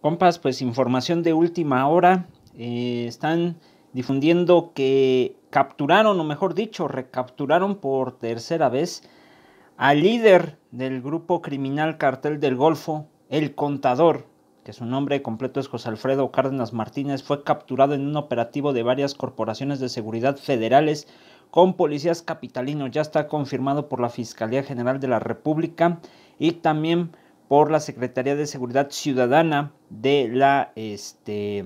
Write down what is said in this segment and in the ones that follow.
Compas, pues información de última hora. Eh, están difundiendo que capturaron, o mejor dicho, recapturaron por tercera vez al líder del grupo criminal Cartel del Golfo, El Contador, que su nombre completo es José Alfredo Cárdenas Martínez, fue capturado en un operativo de varias corporaciones de seguridad federales con policías capitalinos. Ya está confirmado por la Fiscalía General de la República y también por la Secretaría de Seguridad Ciudadana de la, este,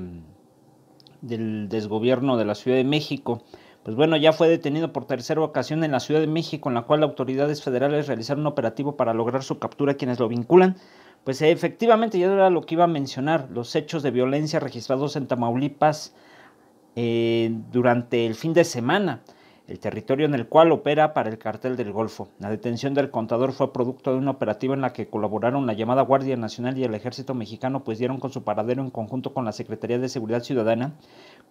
del desgobierno de la Ciudad de México. Pues bueno, ya fue detenido por tercera ocasión en la Ciudad de México, en la cual autoridades federales realizaron un operativo para lograr su captura. Quienes lo vinculan, pues efectivamente ya era lo que iba a mencionar, los hechos de violencia registrados en Tamaulipas eh, durante el fin de semana el territorio en el cual opera para el cartel del Golfo. La detención del contador fue producto de una operativo en la que colaboraron la llamada Guardia Nacional y el Ejército Mexicano, pues dieron con su paradero en conjunto con la Secretaría de Seguridad Ciudadana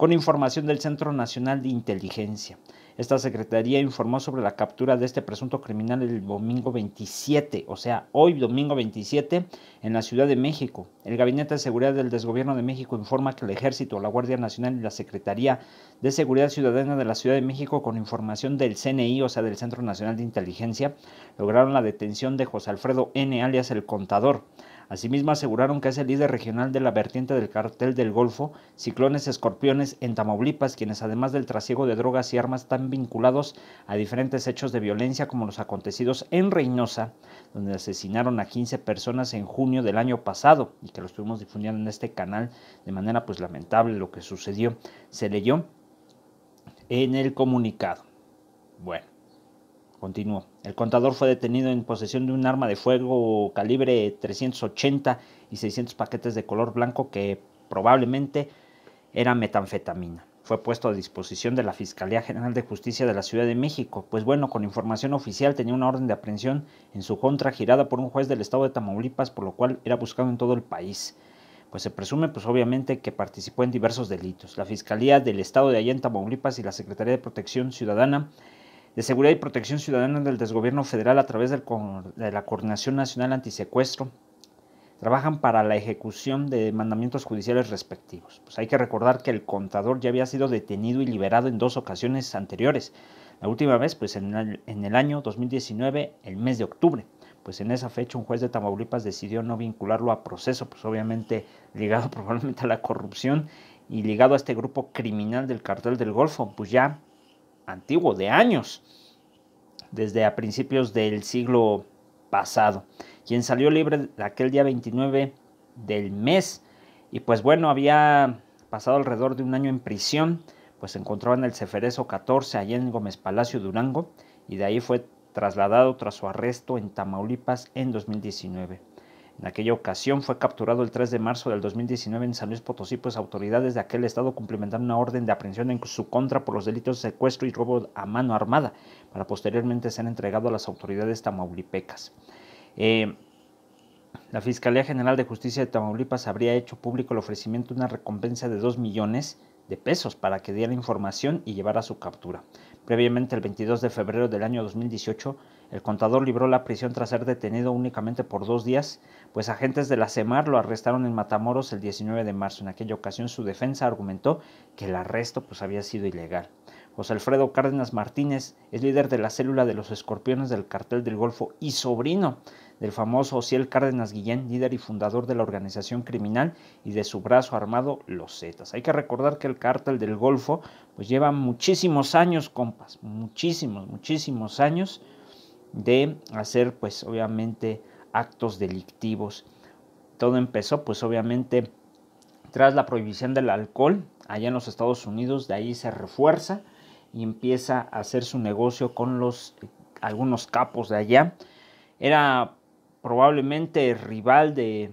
con información del Centro Nacional de Inteligencia. Esta secretaría informó sobre la captura de este presunto criminal el domingo 27, o sea, hoy domingo 27, en la Ciudad de México. El Gabinete de Seguridad del Desgobierno de México informa que el Ejército, la Guardia Nacional y la Secretaría de Seguridad Ciudadana de la Ciudad de México, con información del CNI, o sea, del Centro Nacional de Inteligencia, lograron la detención de José Alfredo N., alias el Contador. Asimismo aseguraron que es el líder regional de la vertiente del cartel del Golfo, Ciclones Escorpiones en Tamaulipas, quienes además del trasiego de drogas y armas están vinculados a diferentes hechos de violencia como los acontecidos en Reynosa, donde asesinaron a 15 personas en junio del año pasado y que lo estuvimos difundiendo en este canal de manera pues lamentable lo que sucedió. Se leyó en el comunicado. Bueno. Continuó. El contador fue detenido en posesión de un arma de fuego calibre 380 y 600 paquetes de color blanco que probablemente era metanfetamina. Fue puesto a disposición de la Fiscalía General de Justicia de la Ciudad de México, pues bueno, con información oficial tenía una orden de aprehensión en su contra girada por un juez del estado de Tamaulipas, por lo cual era buscado en todo el país pues se presume pues obviamente que participó en diversos delitos. La Fiscalía del Estado de allá en Tamaulipas y la Secretaría de Protección Ciudadana de Seguridad y Protección Ciudadana del Desgobierno Federal a través de la Coordinación Nacional Antisecuestro trabajan para la ejecución de mandamientos judiciales respectivos. Pues hay que recordar que el contador ya había sido detenido y liberado en dos ocasiones anteriores. La última vez, pues en el, en el año 2019, el mes de octubre. Pues en esa fecha un juez de Tamaulipas decidió no vincularlo a proceso, pues obviamente ligado probablemente a la corrupción y ligado a este grupo criminal del cartel del Golfo. Pues ya antiguo, de años, desde a principios del siglo pasado, quien salió libre aquel día 29 del mes. Y pues bueno, había pasado alrededor de un año en prisión, pues se encontraba en el Ceferezo 14, allá en Gómez Palacio, Durango, y de ahí fue trasladado tras su arresto en Tamaulipas en 2019. En aquella ocasión fue capturado el 3 de marzo del 2019 en San Luis Potosí, pues autoridades de aquel estado cumplimentaron una orden de aprehensión en su contra por los delitos de secuestro y robo a mano armada, para posteriormente ser entregado a las autoridades tamaulipecas. Eh, la Fiscalía General de Justicia de Tamaulipas habría hecho público el ofrecimiento de una recompensa de 2 millones de pesos para que diera información y llevara su captura. Previamente, el 22 de febrero del año 2018, el contador libró la prisión tras ser detenido únicamente por dos días, pues agentes de la CEMAR lo arrestaron en Matamoros el 19 de marzo. En aquella ocasión, su defensa argumentó que el arresto pues, había sido ilegal. José Alfredo Cárdenas Martínez es líder de la célula de los escorpiones del cartel del Golfo y sobrino del famoso Ociel Cárdenas Guillén, líder y fundador de la organización criminal y de su brazo armado, los Zetas. Hay que recordar que el cártel del Golfo pues lleva muchísimos años, compas, muchísimos, muchísimos años de hacer pues obviamente actos delictivos. Todo empezó pues obviamente tras la prohibición del alcohol allá en los Estados Unidos, de ahí se refuerza y empieza a hacer su negocio con los eh, algunos capos de allá. Era probablemente rival de,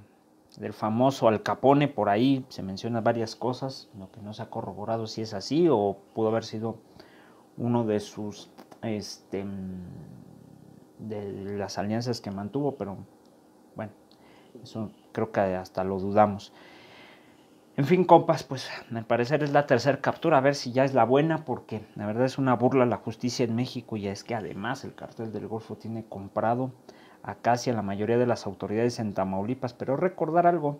del famoso Al Capone, por ahí se menciona varias cosas, lo que no se ha corroborado si es así o pudo haber sido uno de sus, este, de las alianzas que mantuvo, pero bueno, eso creo que hasta lo dudamos. En fin, compas, pues al parecer es la tercera captura, a ver si ya es la buena, porque la verdad es una burla la justicia en México y es que además el cartel del Golfo tiene comprado a casi a la mayoría de las autoridades en Tamaulipas, pero recordar algo,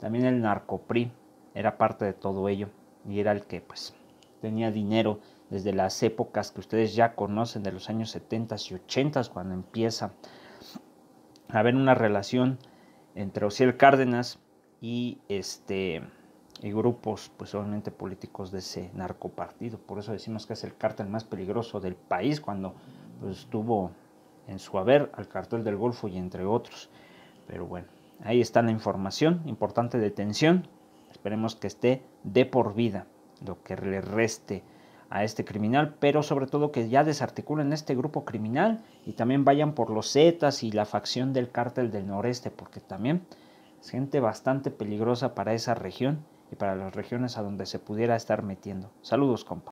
también el narcopri era parte de todo ello y era el que pues tenía dinero desde las épocas que ustedes ya conocen de los años 70 y 80 cuando empieza a haber una relación entre Osiel Cárdenas y este y grupos pues obviamente políticos de ese narcopartido, por eso decimos que es el cártel más peligroso del país cuando estuvo... Pues, en su haber al cartel del Golfo y entre otros. Pero bueno, ahí está la información, importante detención. Esperemos que esté de por vida lo que le reste a este criminal, pero sobre todo que ya desarticulen este grupo criminal y también vayan por los Zetas y la facción del cártel del noreste, porque también es gente bastante peligrosa para esa región y para las regiones a donde se pudiera estar metiendo. Saludos, compa.